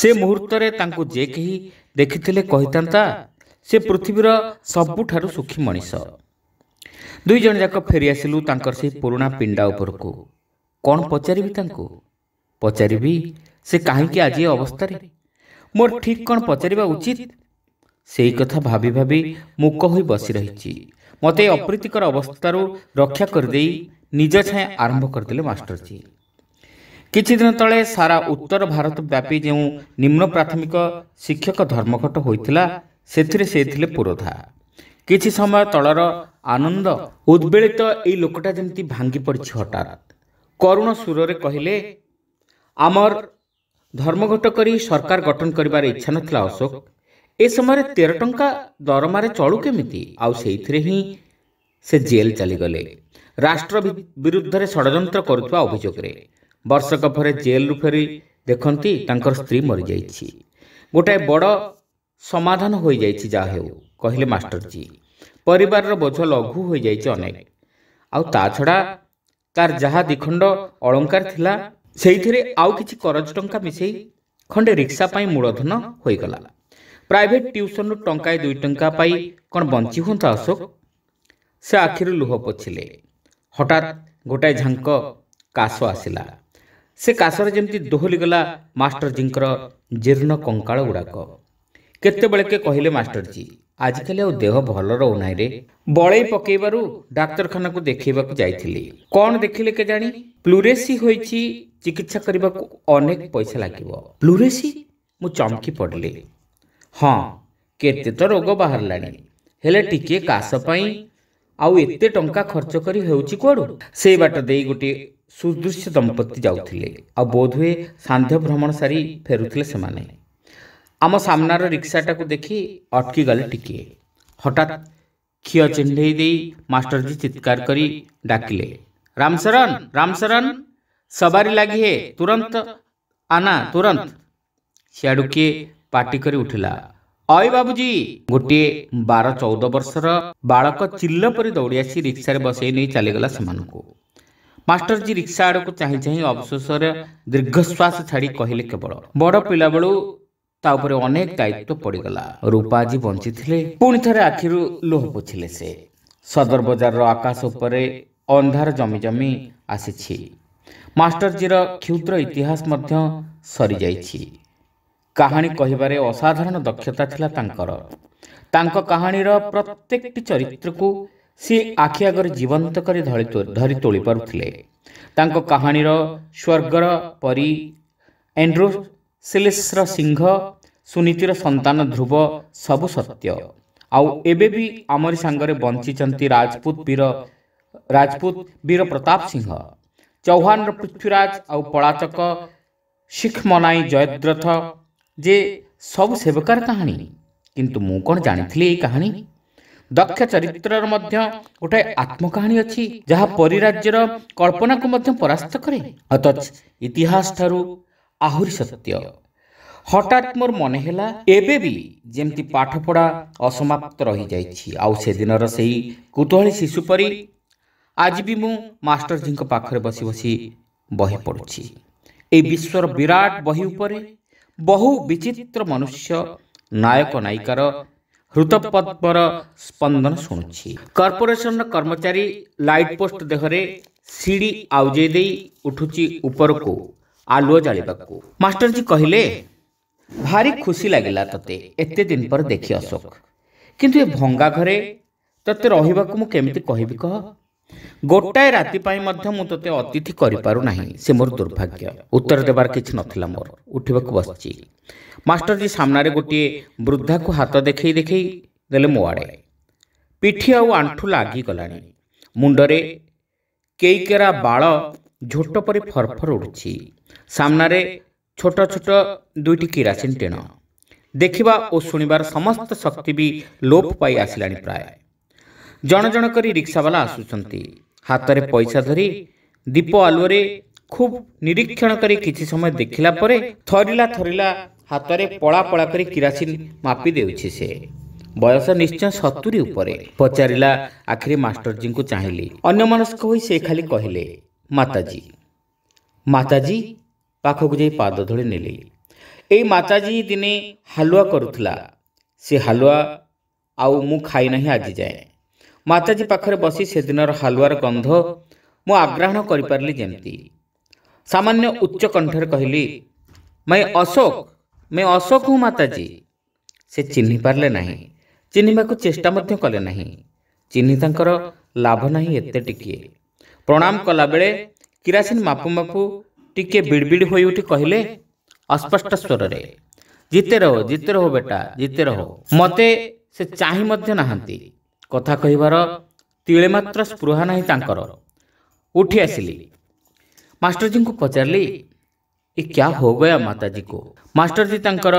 से मुहु देखिले कितासि पृथ्वी र सबुठु सु दुईजनाक फेरी आसल तर पूर्ण पिडा उप कचारि त पचारिस काहीँक आज अवस्था म ठिक कचार उचित सही कथा भावि भा मुकै बसिरहेको मते अप्रीतिकर अवस्थु रक्षा गरिदिइ ନିଜ ଛାଏଁ ଆରମ୍ଭ କରିଦେଲେ ମାଷ୍ଟରଜୀ କିଛିଦିନ ତଳେ ସାରା ଉତ୍ତର ଭାରତ ବ୍ୟାପୀ ଯେଉଁ ନିମ୍ନ ପ୍ରାଥମିକ ଶିକ୍ଷକ ଧର୍ମଘଟ ହୋଇଥିଲା ସେଥିରେ ସେ ଥିଲେ ପୁରୋଧା କିଛି ସମୟ ତଳର ଆନନ୍ଦ ଉଦ୍ବେଳିତ ଏଇ ଲୋକଟା ଯେମିତି ଭାଙ୍ଗି ପଡ଼ିଛି ହଠାତ୍ କରୁଣ ସୁରରେ କହିଲେ ଆମର ଧର୍ମଘଟ କରି ସରକାର ଗଠନ କରିବାର ଇଚ୍ଛା ନଥିଲା ଅଶୋକ ଏ ସମୟରେ ତେର ଟଙ୍କା ଦରମାରେ ଚଳୁ କେମିତି ଆଉ ସେଇଥିରେ ହିଁ ସେ ଜେଲ୍ ଚାଲିଗଲେ ରାଷ୍ଟ୍ର ବିରୁଦ୍ଧରେ ଷଡ଼ଯନ୍ତ୍ର କରୁଥିବା ଅଭିଯୋଗରେ ବର୍ଷକ ପରେ ଜେଲରୁ ଫେରି ଦେଖନ୍ତି ତାଙ୍କର ସ୍ତ୍ରୀ ମରିଯାଇଛି ଗୋଟାଏ ବଡ଼ ସମାଧାନ ହୋଇଯାଇଛି ଯାହା ହେଉ କହିଲେ ମାଷ୍ଟରଜୀ ପରିବାରର ବୋଝ ଲଘୁ ହୋଇଯାଇଛି ଅନେକ ଆଉ ତା ଛଡ଼ା ତାର ଯାହା ଦିଖଣ୍ଡ ଅଳଙ୍କାର ଥିଲା ସେଇଥିରେ ଆଉ କିଛି କରଜ ଟଙ୍କା ମିଶାଇ ଖଣ୍ଡେ ରିକ୍ସା ପାଇଁ ମୂଳଧନ ହୋଇଗଲା ପ୍ରାଇଭେଟ ଟ୍ୟୁସନରୁ ଟଙ୍କାଏ ଦୁଇ ଟଙ୍କା ପାଇ କ'ଣ ବଞ୍ଚି ହୁଅନ୍ତା ଅଶୋକ ସେ ଆଖିରୁ ଲୁହ ପୋଛିଲେ ହଠାତ୍ ଗୋଟାଏ ଝାଙ୍କ କାଶ ଆସିଲା ସେ କାଶରେ ଯେମିତି ଦୋହଲିଗଲା ମାଷ୍ଟରଜୀଙ୍କର ଜୀର୍ଣ୍ଣ କଙ୍କାଳ ଗୁଡ଼ାକ କେତେବେଳେକେ କହିଲେ ମାଷ୍ଟରଜୀ ଆଜିକାଲି ଆଉ ଦେହ ଭଲ ରହୁନାହିଁ ରେ ବଳେଇ ପକେଇବାରୁ ଡାକ୍ତରଖାନାକୁ ଦେଖେଇବାକୁ ଯାଇଥିଲି କ'ଣ ଦେଖିଲେ କେଜାଣି ପ୍ଲୁରେସି ହୋଇଛି ଚିକିତ୍ସା କରିବାକୁ ଅନେକ ପଇସା ଲାଗିବ ପ୍ଲୁରେସି ମୁଁ ଚମକି ପଡ଼ିଲି ହଁ କେତେ ତ ରୋଗ ବାହାରିଲାଣି ହେଲେ ଟିକିଏ କାଶ ପାଇଁ आते टा खर्च कर बाट दे गोटे सुदृश्य दंपति जाऊे बोध हुए सांध्य भ्रमण सारी फेरुले से आम सामनार रिक्साटा को देख अटकीगले टिके हठात क्षय चिन्हे मास्टरजी चित्कार कर डाकिले रामशरण रामशरण सवारी लगे तुरंत आना तुरंत सियाड़ू किए पाटिक उठला ଅଇ ବାବୁଜୀ ଗୋଟିଏ ବାର ଚଉଦ ବର୍ଷର ବାଳକ ଚିଲ ପରି ଦୌଡ଼ି ଆସି ରିକ୍ସାରେ ବସେଇ ନେଇ ଚାଲିଗଲା ସେମାନଙ୍କୁ ମାଷ୍ଟରଜୀ ରିକ୍ସା ଆଡ଼କୁ ଚାହିଁ ଚାହିଁ ଅବଶେଷରେ ଦୀର୍ଘଶ୍ୱାସ ଛାଡ଼ି କହିଲେ କେବଳ ବଡ଼ ପିଲାବେଳୁ ତା ଉପରେ ଅନେକ ଦାୟିତ୍ୱ ପଡ଼ିଗଲା ରୂପାଜୀ ବଞ୍ଚିଥିଲେ ପୁଣି ଥରେ ଆଖିରୁ ଲୁହ ପୋଛିଲେ ସେ ସଦର ବଜାରର ଆକାଶ ଉପରେ ଅନ୍ଧାର ଜମି ଜମି ଆସିଛି ମାଷ୍ଟରଜୀର କ୍ଷୁଦ୍ର ଇତିହାସ ମଧ୍ୟ ସରିଯାଇଛି କାହାଣୀ କହିବାରେ ଅସାଧାରଣ ଦକ୍ଷତା ଥିଲା ତାଙ୍କର ତାଙ୍କ କାହାଣୀର ପ୍ରତ୍ୟେକଟି ଚରିତ୍ରକୁ ସିଏ ଆଖି ଆଗରେ ଜୀବନ୍ତ କରି ଧରି ତୋଳି ପାରୁଥିଲେ ତାଙ୍କ କାହାଣୀର ସ୍ୱର୍ଗର ପରି ଏଣ୍ଡ୍ରୋ ସିଲିସ୍ର ସିଂହ ସୁନୀତିର ସନ୍ତାନ ଧ୍ରୁବ ସବୁ ସତ୍ୟ ଆଉ ଏବେ ବି ଆମରି ସାଙ୍ଗରେ ବଞ୍ଚିଛନ୍ତି ରାଜପୁତ ବୀର ରାଜପୁତ ବୀର ପ୍ରତାପ ସିଂହ ଚୌହାନର ପୃଥ୍ୱୀରାଜ ଆଉ ପଳାତକ ଶିଖମନାଇ ଜୟଦ୍ରଥ ଯେ ସବୁ ସେବକାର କାହାଣୀ କିନ୍ତୁ ମୁଁ କ'ଣ ଜାଣିଥିଲି ଏଇ କାହାଣୀ ଦକ୍ଷ ଚରିତ୍ରର ମଧ୍ୟ ଗୋଟାଏ ଆତ୍ମକାହାଣୀ ଅଛି ଯାହା ପରିରାଜ୍ୟର କଳ୍ପନାକୁ ମଧ୍ୟ ପରାସ୍ତ କରେ ଅଥଚ ଇତିହାସ ଠାରୁ ଆହୁରି ସତ୍ୟ ହଠାତ୍ ମୋର ମନେ ହେଲା ଏବେ ବି ଯେମିତି ପାଠପଢ଼ା ଅସମାପ୍ତ ରହିଯାଇଛି ଆଉ ସେଦିନର ସେଇ କୁତୁହଳୀ ଶିଶୁ ପରି ଆଜି ବି ମୁଁ ମାଷ୍ଟରଜୀଙ୍କ ପାଖରେ ବସି ବସି ବହି ପଢ଼ୁଛି ଏଇ ବିଶ୍ୱର ବିରାଟ ବହି ଉପରେ ବହୁ ବିଚିତ୍ର ମନୁଷ୍ୟ ନାୟକ ନାୟିକାର ହୃତପଦ୍ମର ସ୍ପନ୍ଦନ ଶୁଣୁଛି କର୍ପୋରେସନର କର୍ମଚାରୀ ଲାଇଟ୍ ପୋଷ୍ଟ ଦେହରେ ସିଡ଼ି ଆଉଜେଇ ଦେଇ ଉଠୁଛି ଉପରକୁ ଆଲୁଅ ଜାଳିବାକୁ ମାଷ୍ଟରଜୀ କହିଲେ ଭାରି ଖୁସି ଲାଗିଲା ତତେ ଏତେ ଦିନ ପରେ ଦେଖି ଅଶୋକ କିନ୍ତୁ ଏ ଭଙ୍ଗା ଘରେ ତତେ ରହିବାକୁ ମୁଁ କେମିତି କହିବି କହ ଗୋଟାଏ ରାତି ପାଇଁ ମଧ୍ୟ ମୁଁ ତୋତେ ଅତିଥି କରିପାରୁନାହିଁ ସେ ମୋର ଦୁର୍ଭାଗ୍ୟ ଉତ୍ତର ଦେବାର କିଛି ନଥିଲା ମୋର ଉଠିବାକୁ ବସିଛି ମାଷ୍ଟରଜୀ ସାମ୍ନାରେ ଗୋଟିଏ ବୃଦ୍ଧାକୁ ହାତ ଦେଖେଇ ଦେଖେଇ ଦେଲେ ମୋ ଆଡ଼େ ପିଠି ଆଉ ଆଣ୍ଠୁ ଲାଗିଗଲାଣି ମୁଣ୍ଡରେ କେଇକେରା ବାଳ ଝୋଟ ପରି ଫରଫର ଉଡ଼ୁଛି ସାମ୍ନାରେ ଛୋଟ ଛୋଟ ଦୁଇଟି କିରାସିନ ଟିଣ ଦେଖିବା ଓ ଶୁଣିବାର ସମସ୍ତ ଶକ୍ତି ବି ଲୋପ ପାଇ ଆସିଲାଣି ପ୍ରାୟ ଜଣ ଜଣ କରି ରିକ୍ସାବାଲା ଆସୁଛନ୍ତି ହାତରେ ପଇସା ଧରି ଦୀପ ଆଲୁଅରେ ଖୁବ୍ ନିରୀକ୍ଷଣ କରି କିଛି ସମୟ ଦେଖିଲା ପରେ ଥରିଲା ଥରିଲା ହାତରେ ପଳା ପଳା କରି କିରାସିନ ମାପି ଦେଉଛି ସେ ବୟସ ନିଶ୍ଚୟ ସତୁରୀ ଉପରେ ପଚାରିଲା ଆଖିରେ ମାଷ୍ଟରଜୀଙ୍କୁ ଚାହିଁଲି ଅନ୍ୟମନସ୍କ ହୋଇ ସେ ଖାଲି କହିଲେ ମାତାଜୀ ମାତାଜୀ ପାଖକୁ ଯାଇ ପାଦ ଧୋଳି ନେଲି ଏଇ ମାତାଜୀ ଦିନେ ହାଲୁଆ କରୁଥିଲା ସେ ହାଲୁଆ ଆଉ ମୁଁ ଖାଇନାହିଁ ଆଜି ଯାଏଁ ମାତାଜୀ ପାଖରେ ବସି ସେଦିନର ହାଲୁଆର ଗନ୍ଧ ମୁଁ ଆଗ୍ରହଣ କରିପାରିଲି ଯେମିତି ସାମାନ୍ୟ ଉଚ୍ଚ କଣ୍ଠରେ କହିଲି ମେ ଅଶୋକ ମେ ଅଶୋକ ହୁଁ ମାତାଜୀ ସେ ଚିହ୍ନି ପାରିଲେ ନାହିଁ ଚିହ୍ନିବାକୁ ଚେଷ୍ଟା ମଧ୍ୟ କଲେ ନାହିଁ ଚିହ୍ନି ତାଙ୍କର ଲାଭ ନାହିଁ ଏତେ ଟିକିଏ ପ୍ରଣାମ କଲାବେଳେ କିରାସିନ ମାପୁ ମାପୁ ଟିକିଏ ବିଡ଼ବିଡ଼ ହୋଇଉଠି କହିଲେ ଅସ୍ପଷ୍ଟ ସ୍ୱରରେ ଜିତେ ରହ ଜିତେ ରହ ବେଟା ଜିତେ ରହ ମୋତେ ସେ ଚାହିଁ ମଧ୍ୟ ନାହାନ୍ତି कथा कहार तिलेम्र स्पृहा नाता उठी आसली मास्टरजी को पचारि ये क्या हो गया माताजी को मास्टरजी तर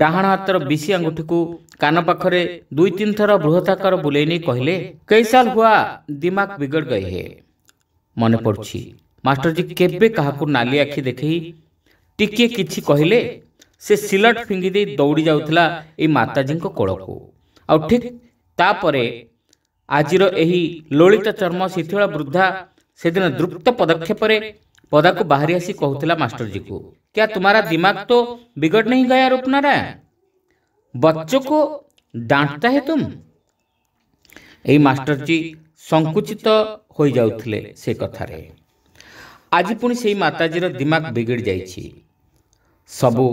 डाण हाथ बीसी आंगुठी को कान पाखे दुई तीन थर बृहताकार बुले कहले कई साल हुआ दिमाग बिगड़ गए हे मन पड़ी मास्टरजी के नाली आखि देख टिके कि कहले से सिलट फिंगी दौड़ी जाऊता ये माताजी कोल को आठ ଆଜିର ଏହି ଲୋଳିତ ଚର୍ମ ଶିଥିଳ ବୃଦ୍ଧା ସେଦିନ ଦ୍ରୁପ୍ତ ପଦକ୍ଷେପରେ ପଦାକୁ ବାହାରି ଆସି କହୁଥିଲା ମାଷ୍ଟରଜୀକୁ क्या तुम्हारा दिमाग तो बिगड़ नहीं गया रूपनारा बच्चों को डांटता है तुम এই মাস্টরজি সংকুচিত হয়ে যাওলে সে কথারে আজ পুঁ সেই মাতাজীর দিমাগ বিগিড় যাইছি সবু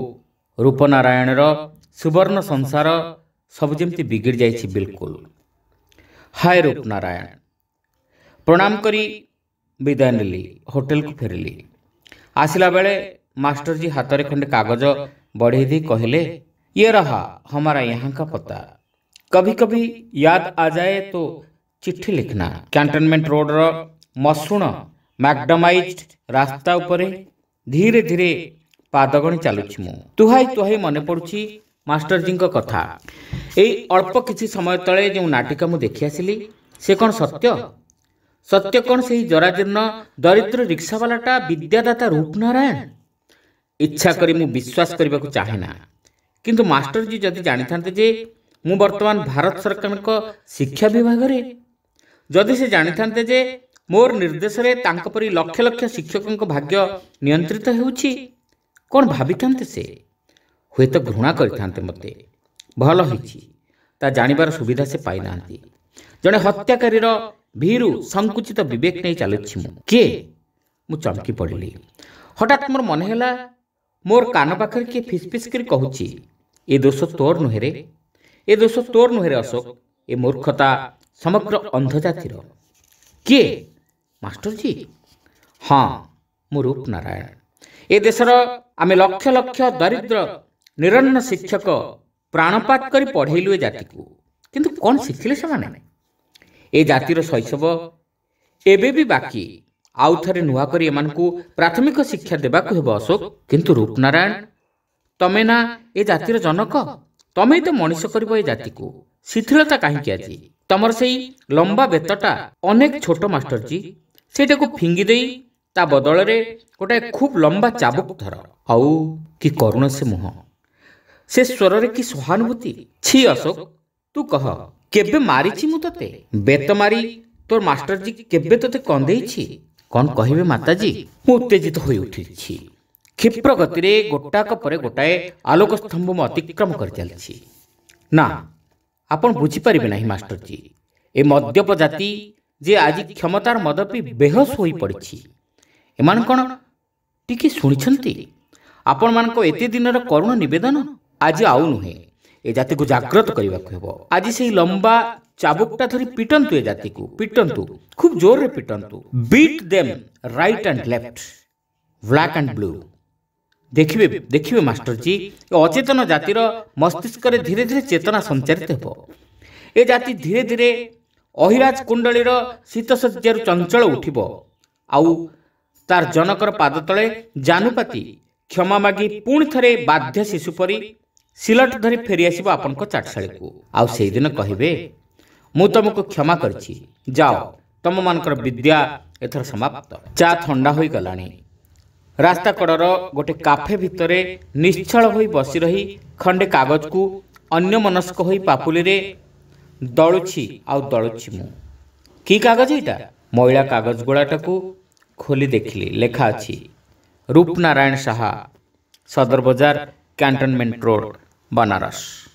রূপনারায়ণর সুবর্ণ সংসার সবু যেমি বিগিড় যাইছি বিলকুল हाय रूपनारायण प्रणाम करी ବିଦାୟ ନେଲି ହୋଟେଲକୁ ଫେରିଲି ଆସିଲା ବେଳେ ମାଷ୍ଟରଜୀ ହାତରେ ଖଣ୍ଡେ କାଗଜ ବଢ଼େଇ ଦେଇ କହିଲେ ये रहा हमारा यहाँ का पता कभी कभी याद आ जाए तो चिट्ठी लिखना कैंटनमेंट रोड रो मसुण रास्ता उपरे धीरे धीरे ପାଦଗଣି ଚାଲୁଛି ମୁଁ ତୁହାଇ ତୁହାଇ ମନେ ପଡ଼ୁଛି ମାଷ୍ଟରଜୀଙ୍କ କଥା ଏଇ ଅଳ୍ପ କିଛି ସମୟ ତଳେ ଯେଉଁ ନାଟିକା ମୁଁ ଦେଖିଆସିଲି ସେ କ'ଣ ସତ୍ୟ ସତ୍ୟ କ'ଣ ସେହି ଜରାଜୀର୍ଣ୍ଣ ଦରିଦ୍ର ରିକ୍ସାବାଲାଟା ବିଦ୍ୟାଦାତା ରୂପନାରାୟଣ ଇଚ୍ଛା କରି ମୁଁ ବିଶ୍ୱାସ କରିବାକୁ ଚାହେଁନା କିନ୍ତୁ ମାଷ୍ଟରଜୀ ଯଦି ଜାଣିଥାନ୍ତେ ଯେ ମୁଁ ବର୍ତ୍ତମାନ ଭାରତ ସରକାରଙ୍କ ଶିକ୍ଷା ବିଭାଗରେ ଯଦି ସେ ଜାଣିଥାନ୍ତେ ଯେ ମୋର ନିର୍ଦ୍ଦେଶରେ ତାଙ୍କ ପରି ଲକ୍ଷ ଲକ୍ଷ ଶିକ୍ଷକଙ୍କ ଭାଗ୍ୟ ନିୟନ୍ତ୍ରିତ ହେଉଛି କ'ଣ ଭାବିଥାନ୍ତେ ସେ ହୁଏତ ଘୃଣା କରିଥାନ୍ତେ ମୋତେ ଭଲ ହୋଇଛି ତା ଜାଣିବାର ସୁବିଧା ସେ ପାଇନାହାନ୍ତି ଜଣେ ହତ୍ୟାକାରୀର ଭିରୁ ସଂକୁଚିତ ବିବେକ ନେଇ ଚାଲୁଛି ମୁଁ କିଏ ମୁଁ ଚମକି ପଡ଼ିଲି ହଠାତ୍ ମୋର ମନେ ହେଲା ମୋର କାନ ପାଖରେ କିଏ ଫିସ୍ଫିସ୍ କରି କହୁଛି ଏ ଦୋଷ ତୋର ନୁହେଁରେ ଏ ଦୋଷ ତୋର ନୁହେଁରେ ଅଶୋକ ଏ ମୂର୍ଖତା ସମଗ୍ର ଅନ୍ଧଜାତିର କିଏ ମାଷ୍ଟରଜୀ ହଁ ମୁଁ ରୂପନାରାୟଣ ଏ ଦେଶର ଆମେ ଲକ୍ଷ ଲକ୍ଷ ଦରିଦ୍ର ନିରନ୍ନ ଶିକ୍ଷକ ପ୍ରାଣପାତ କରି ପଢ଼େଇଲୁ ଏ ଜାତିକୁ କିନ୍ତୁ କ'ଣ ଶିଖିଲେ ସେମାନେ ଏ ଜାତିର ଶୈଶବ ଏବେ ବି ବାକି ଆଉ ଥରେ ନୂଆ କରି ଏମାନଙ୍କୁ ପ୍ରାଥମିକ ଶିକ୍ଷା ଦେବାକୁ ହେବ ଅଶୋକ କିନ୍ତୁ ରୂପନାରାୟଣ ତମେ ନା ଏ ଜାତିର ଜନକ ତମେ ତ ମଣିଷ କରିବ ଏ ଜାତିକୁ ଶିଥିଳତା କାହିଁକି ଆଜି ତମର ସେଇ ଲମ୍ବା ବେତଟା ଅନେକ ଛୋଟ ମାଷ୍ଟରଜୀ ସେଇଟାକୁ ଫିଙ୍ଗି ଦେଇ ତା ବଦଳରେ ଗୋଟାଏ ଖୁବ୍ ଲମ୍ବା ଚାବୁକ ଧର ଆଉ କି କରୁଣ ସେ ମୁହଁ ସେ ସ୍ୱରରେ କି ସହାନୁଭୂତି ଛି ଅଶୋକ ତୁ କହ କେବେ ମାରିଛି ମୁଁ ତତେ ବେତ ମାରି ତୋର ମାଷ୍ଟରଜୀ କେବେ ତତେ କନ୍ଦେଇଛି କ'ଣ କହିବେ ମାତାଜୀ ମୁଁ ଉତ୍ତେଜିତ ହୋଇ ଉଠିଛି କ୍ଷିପ୍ର ଗତିରେ ଗୋଟାକ ପରେ ଗୋଟାଏ ଆଲୋକ ସ୍ତମ୍ଭ ମୁଁ ଅତିକ୍ରମ କରିଚାଲିଛି ନା ଆପଣ ବୁଝିପାରିବେ ନାହିଁ ମାଷ୍ଟରଜୀ ଏ ମଦ୍ୟପ ଜାତି ଯେ ଆଜି କ୍ଷମତାର ମଦ ପିଇ ବେହୋସ ହୋଇପଡ଼ିଛି ଏମାନେ କ'ଣ ଟିକିଏ ଶୁଣିଛନ୍ତି ଆପଣମାନଙ୍କ ଏତେ ଦିନର କରୁଣ ନିବେଦନ ଆଜି ଆଉ ନୁହେଁ ଏ ଜାତିକୁ ଜାଗ୍ରତ କରିବାକୁ ହେବ ଆଜି ସେହି ଲମ୍ବା ଚାବୁକଟା ଧରି ପିଟନ୍ତୁ ଏ ଜାତିକୁ ପିଟନ୍ତୁ ଖୁବ୍ ଜୋରରେ ପିଟନ୍ତୁ beat them right and left black and blue ଦେଖିବେ ଦେଖିବେ ମାଷ୍ଟରଜୀ ଏ ଅଚେତନ ଜାତିର ମସ୍ତିଷ୍କରେ ଧୀରେ ଧୀରେ ଚେତନା ସଞ୍ଚାରିତ ହେବ ଏ ଜାତି ଧୀରେ ଧୀରେ ଅହିରାଜ କୁଣ୍ଡଳୀର ଶୀତଶଯ୍ୟାରୁ ଚଞ୍ଚଳ ଉଠିବ ଆଉ ତାର ଜନକର ପାଦ ତଳେ ଜାନୁପାତି କ୍ଷମା ମାଗି ପୁଣି ଥରେ ବାଧ୍ୟ ଶିଶୁ ପରି ସିଲଟ ଧରି ଫେରିଆସିବ ଆପଣଙ୍କ ଚାଟଶାଳୀକୁ ଆଉ ସେଇଦିନ କହିବେ ମୁଁ ତୁମକୁ କ୍ଷମା କରିଛି ଯାଅ ତୁମମାନଙ୍କର ବିଦ୍ୟା ଏଥର ସମାପ୍ତ ଚା ଥଣ୍ଡା ହୋଇଗଲାଣି ରାସ୍ତା କଡ଼ର ଗୋଟେ କାଫେ ଭିତରେ ନିଶ୍ଚଳ ହୋଇ ବସି ରହି ଖଣ୍ଡେ କାଗଜକୁ ଅନ୍ୟମନସ୍କ ହୋଇ ପାପୁଲିରେ ଦଳୁଛି ଆଉ ଦଳୁଛି ମୁଁ କି କାଗଜ ଏଇଟା ମଇଳା କାଗଜ ଗୁଡ଼ାଟାକୁ ଖୋଲି ଦେଖିଲି ଲେଖା ଅଛି ରୂପନାରାୟଣ ସାହା ସଦର ବଜାର କ୍ୟାଣ୍ଟନମେଣ୍ଟ ରୋଡ଼ Banaras.